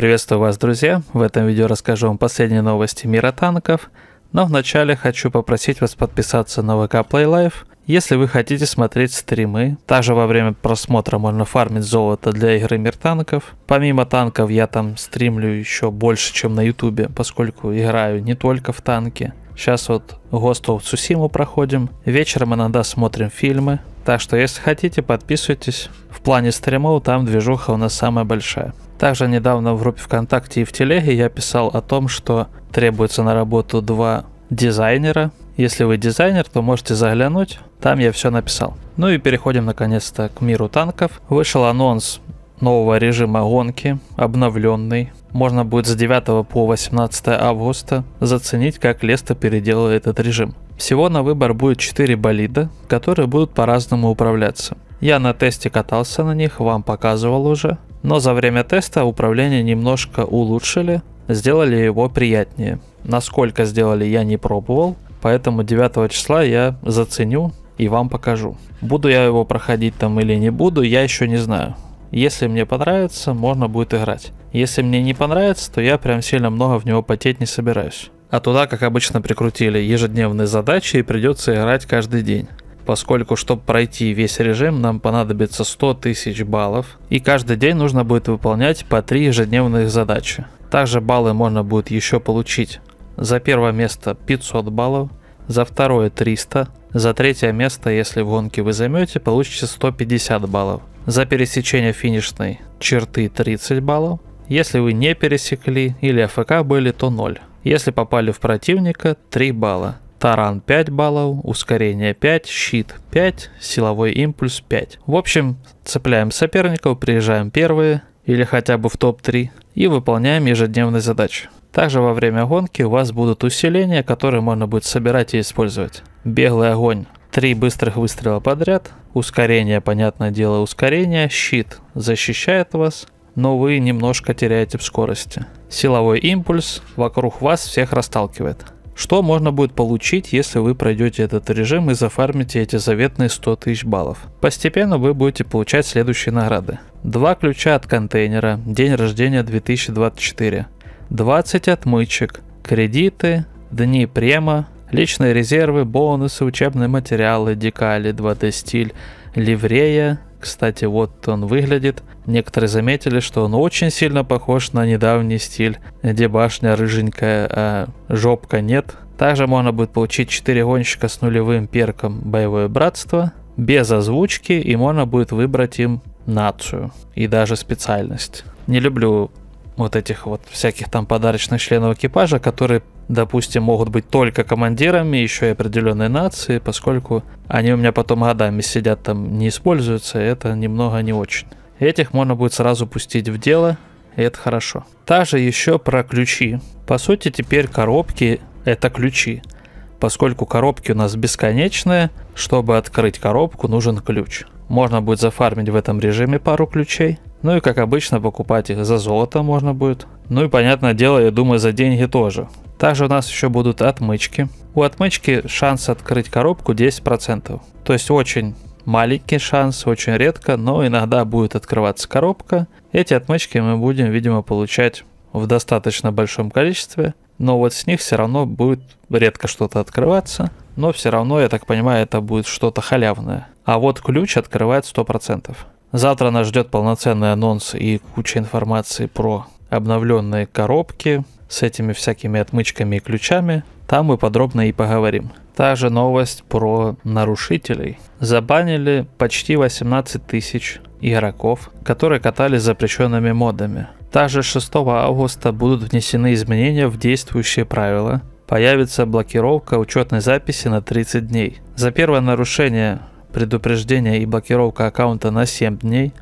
Приветствую вас, друзья! В этом видео расскажу вам последние новости мира танков, но вначале хочу попросить вас подписаться на ВК Play Life если вы хотите смотреть стримы, также во время просмотра можно фармить золото для игры Мир танков. Помимо танков я там стримлю еще больше, чем на ютубе, поскольку играю не только в танки. Сейчас вот Ghost of Tsushima проходим. Вечером иногда смотрим фильмы. Так что если хотите, подписывайтесь. В плане стримов там движуха у нас самая большая. Также недавно в группе ВКонтакте и в Телеге я писал о том, что требуется на работу два дизайнера. Если вы дизайнер, то можете заглянуть. Там я все написал. Ну и переходим наконец-то к миру танков. Вышел анонс нового режима гонки, обновленный. Можно будет с 9 по 18 августа заценить, как Леста переделал этот режим. Всего на выбор будет 4 болида, которые будут по-разному управляться. Я на тесте катался на них, вам показывал уже. Но за время теста управление немножко улучшили, сделали его приятнее. Насколько сделали, я не пробовал, поэтому 9 числа я заценю и вам покажу. Буду я его проходить там или не буду, я еще не знаю. Если мне понравится, можно будет играть. Если мне не понравится, то я прям сильно много в него потеть не собираюсь. А туда, как обычно, прикрутили ежедневные задачи и придется играть каждый день. Поскольку, чтобы пройти весь режим, нам понадобится 100 тысяч баллов, и каждый день нужно будет выполнять по 3 ежедневных задачи. Также баллы можно будет еще получить. За первое место 500 баллов, за второе 300, за третье место, если в гонке вы займете, получите 150 баллов. За пересечение финишной черты 30 баллов. Если вы не пересекли или АФК были, то 0. Если попали в противника, 3 балла. Таран 5 баллов, ускорение 5, щит 5, силовой импульс 5. В общем, цепляем соперников, приезжаем первые или хотя бы в топ-3 и выполняем ежедневные задачи. Также во время гонки у вас будут усиления, которые можно будет собирать и использовать. Беглый огонь. Три быстрых выстрела подряд. Ускорение, понятное дело, ускорение. Щит защищает вас, но вы немножко теряете в скорости. Силовой импульс вокруг вас всех расталкивает. Что можно будет получить, если вы пройдете этот режим и зафармите эти заветные 100 тысяч баллов? Постепенно вы будете получать следующие награды. Два ключа от контейнера, день рождения 2024, 20 отмычек, кредиты, дни према, личные резервы, бонусы, учебные материалы, декали, 2D стиль, ливрея. Кстати, вот он выглядит. Некоторые заметили, что он очень сильно похож на недавний стиль, где башня рыженькая, а жопка нет. Также можно будет получить 4 гонщика с нулевым перком «Боевое братство», без озвучки, и можно будет выбрать им нацию и даже специальность. Не люблю вот этих вот всяких там подарочных членов экипажа, которые, допустим, могут быть только командирами еще и определенной нации, поскольку они у меня потом годами сидят там, не используются, это немного не очень. Этих можно будет сразу пустить в дело, и это хорошо. Также еще про ключи. По сути, теперь коробки — это ключи. Поскольку коробки у нас бесконечные, чтобы открыть коробку, нужен ключ. Можно будет зафармить в этом режиме пару ключей — ну и как обычно покупать их за золото можно будет. Ну и понятное дело, я думаю, за деньги тоже. Также у нас еще будут отмычки. У отмычки шанс открыть коробку 10%. То есть очень маленький шанс, очень редко, но иногда будет открываться коробка. Эти отмычки мы будем, видимо, получать в достаточно большом количестве. Но вот с них все равно будет редко что-то открываться. Но все равно, я так понимаю, это будет что-то халявное. А вот ключ открывает 100%. Завтра нас ждет полноценный анонс и куча информации про обновленные коробки с этими всякими отмычками и ключами. Там мы подробно и поговорим. Также новость про нарушителей. Забанили почти 18 тысяч игроков, которые катались запрещенными модами. Также 6 августа будут внесены изменения в действующие правила. Появится блокировка учетной записи на 30 дней. За первое нарушение предупреждение и блокировка аккаунта на 7 дней,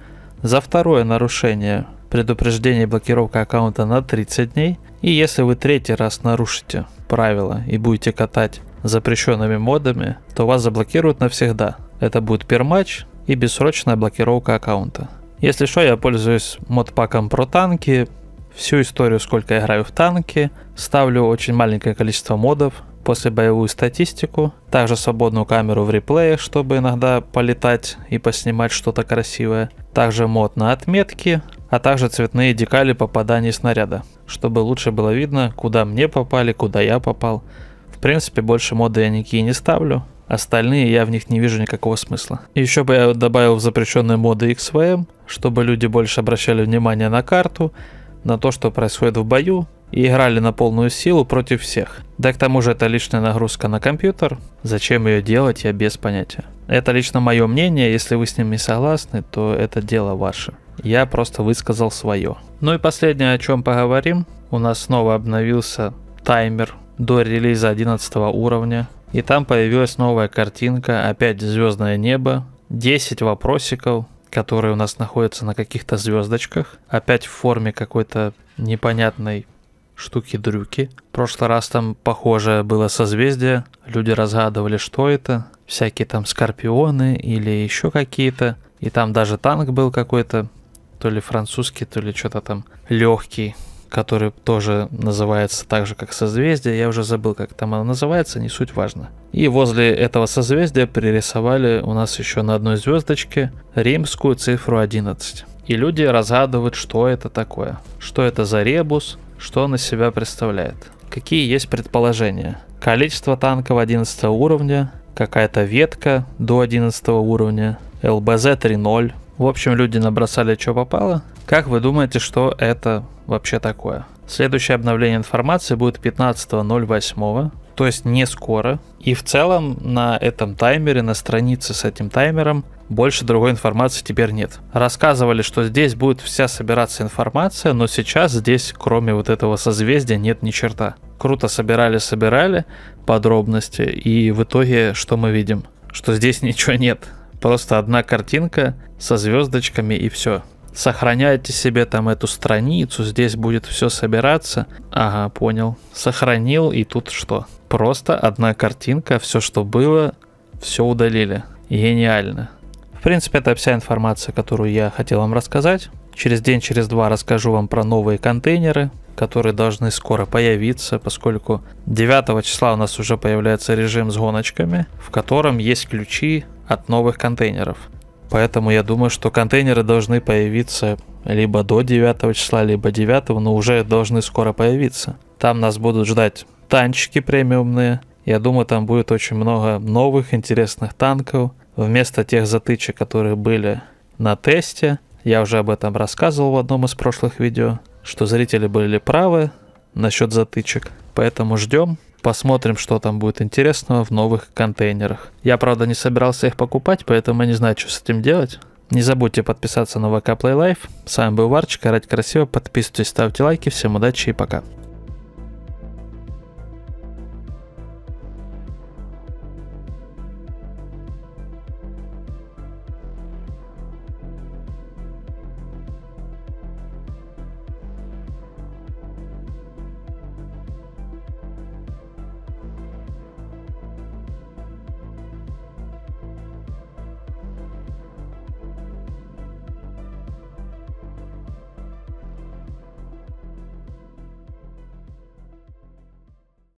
за второе нарушение предупреждение и блокировка аккаунта на 30 дней, и если вы третий раз нарушите правила и будете катать запрещенными модами, то вас заблокируют навсегда. Это будет пермач и бессрочная блокировка аккаунта. Если что, я пользуюсь модпаком про танки, всю историю, сколько я играю в танки, ставлю очень маленькое количество модов, после боевую статистику, также свободную камеру в реплее, чтобы иногда полетать и поснимать что-то красивое, также мод на отметки, а также цветные декали попаданий снаряда, чтобы лучше было видно, куда мне попали, куда я попал. В принципе, больше моды я никакие не ставлю, остальные я в них не вижу никакого смысла. Еще бы я добавил в запрещенные моды XVM, чтобы люди больше обращали внимание на карту, на то, что происходит в бою, и играли на полную силу против всех. Да к тому же это лишняя нагрузка на компьютер. Зачем ее делать, я без понятия. Это лично мое мнение, если вы с ним не согласны, то это дело ваше. Я просто высказал свое. Ну и последнее, о чем поговорим. У нас снова обновился таймер до релиза 11 уровня. И там появилась новая картинка, опять звездное небо, 10 вопросиков, которые у нас находятся на каких-то звездочках, опять в форме какой-то непонятной штуки-дрюки. В прошлый раз там, похоже, было созвездие. Люди разгадывали, что это. Всякие там скорпионы или еще какие-то. И там даже танк был какой-то, то ли французский, то ли что-то там легкий, который тоже называется так же, как созвездие. Я уже забыл, как там оно называется, не суть важно. И возле этого созвездия пририсовали у нас еще на одной звездочке римскую цифру 11. И люди разгадывают, что это такое. Что это за ребус, что он из себя представляет. Какие есть предположения? Количество танков 11 уровня, какая-то ветка до 11 уровня, ЛБЗ 3.0. В общем, люди набросали, что попало. Как вы думаете, что это вообще такое? Следующее обновление информации будет 15.08 то есть не скоро. И в целом на этом таймере, на странице с этим таймером больше другой информации теперь нет. Рассказывали, что здесь будет вся собираться информация, но сейчас здесь, кроме вот этого созвездия, нет ни черта. Круто собирали-собирали подробности, и в итоге что мы видим? Что здесь ничего нет. Просто одна картинка со звездочками и все сохраняйте себе там эту страницу, здесь будет все собираться. Ага, понял. Сохранил, и тут что? Просто одна картинка, все, что было, все удалили. Гениально. В принципе, это вся информация, которую я хотел вам рассказать. Через день, через два расскажу вам про новые контейнеры, которые должны скоро появиться, поскольку 9 числа у нас уже появляется режим с гоночками, в котором есть ключи от новых контейнеров. Поэтому я думаю, что контейнеры должны появиться либо до 9 числа, либо 9, но уже должны скоро появиться. Там нас будут ждать танчики премиумные. Я думаю, там будет очень много новых интересных танков. Вместо тех затычек, которые были на тесте, я уже об этом рассказывал в одном из прошлых видео, что зрители были правы насчет затычек. Поэтому ждем. Посмотрим, что там будет интересного в новых контейнерах. Я, правда, не собирался их покупать, поэтому не знаю, что с этим делать. Не забудьте подписаться на ВК Play Life. С вами был Варчик, орать красиво, подписывайтесь, ставьте лайки, всем удачи и пока.